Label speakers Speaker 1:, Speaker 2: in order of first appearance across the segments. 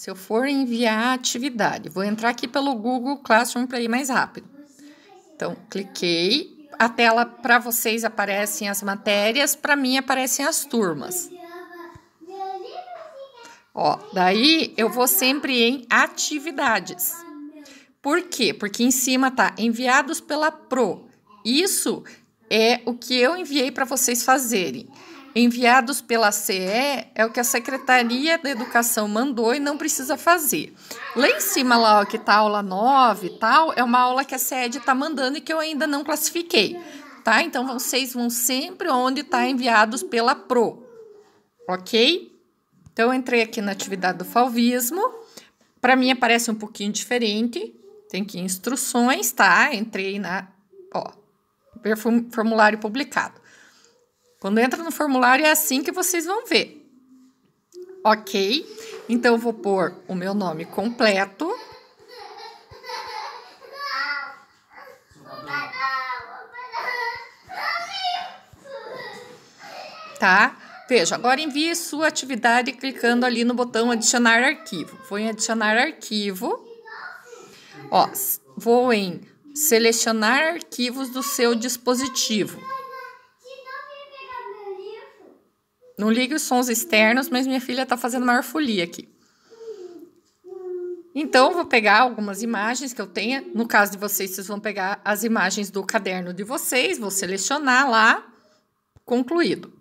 Speaker 1: Se eu for enviar atividade, vou entrar aqui pelo Google Classroom para ir mais rápido. Então, cliquei. A tela para vocês aparecem as matérias, para mim aparecem as turmas. Ó, daí eu vou sempre em atividades. Por quê? Porque em cima tá enviados pela Pro. Isso é o que eu enviei para vocês fazerem enviados pela CE é o que a Secretaria da Educação mandou e não precisa fazer. Lá em cima, lá ó, que tá a aula 9 e tal, é uma aula que a CED está mandando e que eu ainda não classifiquei, tá? Então, vocês vão sempre onde está enviados pela PRO, ok? Então, eu entrei aqui na atividade do falvismo. Para mim, aparece um pouquinho diferente. Tem que instruções, tá? Entrei na, ó, formulário publicado. Quando entra no formulário é assim que vocês vão ver. Ok? Então eu vou pôr o meu nome completo. Tá? Veja, agora envie sua atividade clicando ali no botão adicionar arquivo. Vou em adicionar arquivo. Ó, vou em selecionar arquivos do seu dispositivo. Não ligue os sons externos, mas minha filha está fazendo maior folia aqui. Então, vou pegar algumas imagens que eu tenha. No caso de vocês, vocês vão pegar as imagens do caderno de vocês, vou selecionar lá, concluído.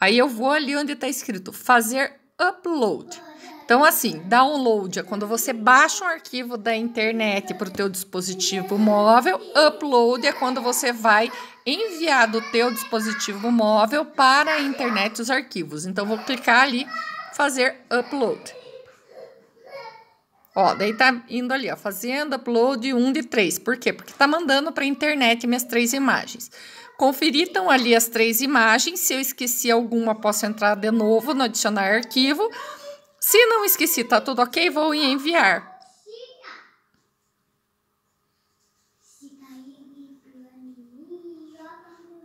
Speaker 1: Aí eu vou ali onde está escrito fazer upload. Então, assim, download é quando você baixa um arquivo da internet para o teu dispositivo móvel, upload é quando você vai enviar do teu dispositivo móvel para a internet os arquivos. Então, vou clicar ali, fazer upload. Ó, daí tá indo ali, ó, fazendo upload 1 de 3. Por quê? Porque tá mandando para a internet minhas três imagens. Conferir então ali as três imagens. Se eu esqueci alguma, posso entrar de novo no adicionar arquivo. Se não esqueci, tá tudo ok, vou enviar.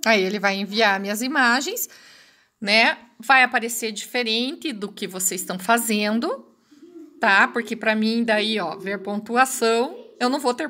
Speaker 1: Aí ele vai enviar minhas imagens, né? Vai aparecer diferente do que vocês estão fazendo, tá? Porque para mim daí, ó, ver pontuação, eu não vou ter